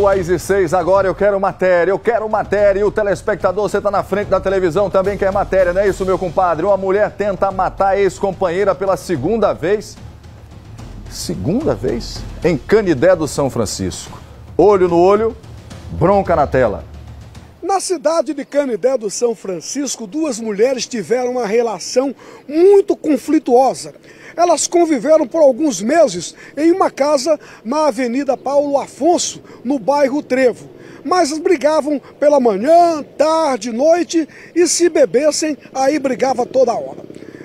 Atuais e 6, agora eu quero matéria, eu quero matéria. E o telespectador, você está na frente da televisão, também quer matéria, não é isso, meu compadre? Uma mulher tenta matar a ex-companheira pela segunda vez. Segunda vez? Em Canidé do São Francisco. Olho no olho, bronca na tela. Na cidade de Canidé do São Francisco, duas mulheres tiveram uma relação muito conflituosa. Elas conviveram por alguns meses em uma casa na Avenida Paulo Afonso, no bairro Trevo. Mas brigavam pela manhã, tarde, noite e se bebessem, aí brigava toda hora.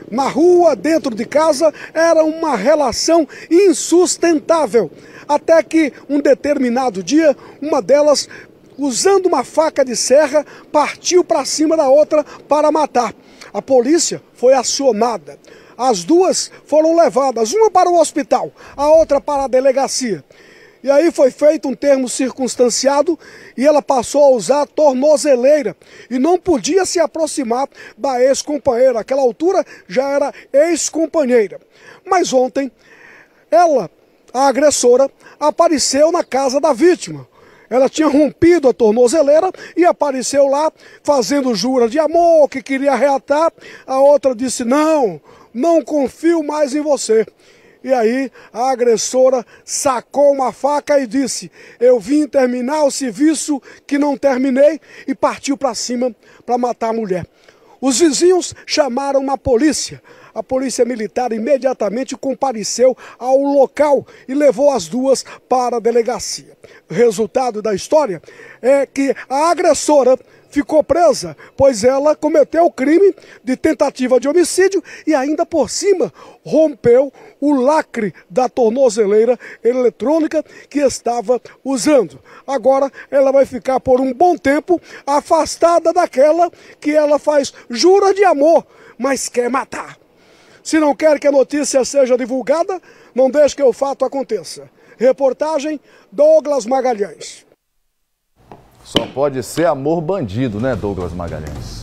Na rua, dentro de casa, era uma relação insustentável. Até que, um determinado dia, uma delas usando uma faca de serra, partiu para cima da outra para matar. A polícia foi acionada. As duas foram levadas, uma para o hospital, a outra para a delegacia. E aí foi feito um termo circunstanciado e ela passou a usar a tornozeleira e não podia se aproximar da ex-companheira. Aquela altura já era ex-companheira. Mas ontem ela, a agressora, apareceu na casa da vítima ela tinha rompido a tornozeleira e apareceu lá fazendo jura de amor, que queria reatar. A outra disse: Não, não confio mais em você. E aí a agressora sacou uma faca e disse: Eu vim terminar o serviço que não terminei e partiu para cima para matar a mulher. Os vizinhos chamaram a polícia a polícia militar imediatamente compareceu ao local e levou as duas para a delegacia. Resultado da história é que a agressora ficou presa, pois ela cometeu o crime de tentativa de homicídio e ainda por cima rompeu o lacre da tornozeleira eletrônica que estava usando. Agora ela vai ficar por um bom tempo afastada daquela que ela faz jura de amor, mas quer matar. Se não quer que a notícia seja divulgada, não deixe que o fato aconteça. Reportagem Douglas Magalhães. Só pode ser amor bandido, né, Douglas Magalhães?